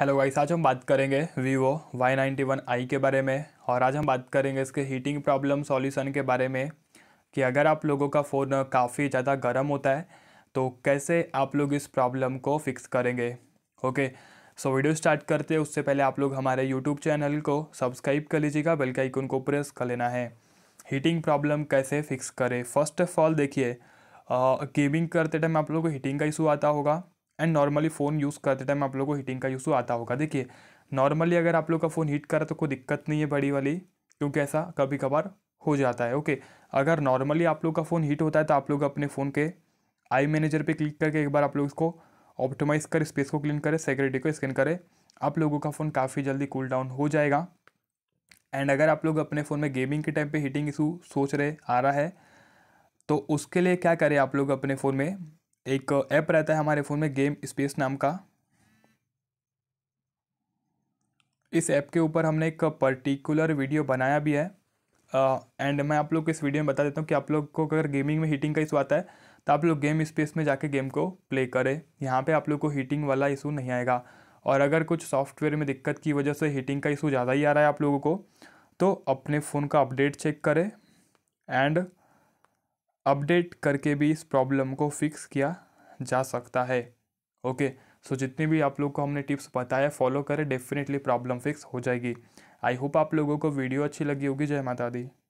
hello guys आज हम बात करेंगे Vivo Y ninety one I के बारे में और आज हम बात करेंगे इसके हीटिंग प्रॉब्लम सॉल्यूशन के बारे में कि अगर आप लोगों का फ़ोन काफ़ी ज़्यादा गर्म होता है तो कैसे आप लोग इस प्रॉब्लम को फिक्स करेंगे ओके सो वीडियो स्टार्ट करते हैं उससे पहले आप लोग हमारे यूट्यूब चैनल को सब्सक्राइब कर लीजिएगा बेल का आइकन को प्रेस कर लेना है हीटिंग प्रॉब्लम कैसे फिक्स करें फर्स्ट ऑफ ऑल देखिए गेमिंग करते टाइम आप लोगों को हीटिंग का इशू आता होगा एंड नॉर्मली फ़ोन यूज़ करते टाइम आप लोग को हीटिंग का इशू आता होगा देखिए नॉर्मली अगर आप लोग का फ़ोन हीट करा तो कोई दिक्कत नहीं है बड़ी वाली क्योंकि ऐसा कभी कभार हो जाता है ओके अगर नॉर्मली आप लोग का फ़ोन हीट होता है तो आप लोग अपने फ़ोन के आई मैनेजर पे क्लिक करके एक बार आप लोग इसको ऑप्टिमाइज़ कर स्पेस को क्लीन करें सिक्योरिटी को स्कैन करें आप लोगों का फ़ोन काफ़ी जल्दी कूल डाउन हो जाएगा एंड अगर आप लोग अपने फ़ोन में गेमिंग के टाइम पे हीटिंग इशू सोच रहे आ रहा है तो उसके लिए क्या करें आप लोग अपने फ़ोन में एक ऐप रहता है हमारे फ़ोन में गेम स्पेस नाम का इस ऐप के ऊपर हमने एक पर्टिकुलर वीडियो बनाया भी है एंड uh, मैं आप लोग को इस वीडियो में बता देता हूँ कि आप लोग को अगर गेमिंग में हीटिंग का इशू आता है तो आप लोग गेम स्पेस में जाके गेम को प्ले करें यहाँ पे आप लोग को हीटिंग वाला इशू नहीं आएगा और अगर कुछ सॉफ्टवेयर में दिक्कत की वजह से हीटिंग का इशू ज़्यादा ही आ रहा है आप लोगों को तो अपने फ़ोन का अपडेट चेक करें एंड अपडेट करके भी इस प्रॉब्लम को फिक्स किया जा सकता है ओके सो जितनी भी आप लोग को हमने टिप्स बताया फॉलो करें डेफिनेटली प्रॉब्लम फिक्स हो जाएगी आई होप आप लोगों को वीडियो अच्छी लगी होगी जय माता दी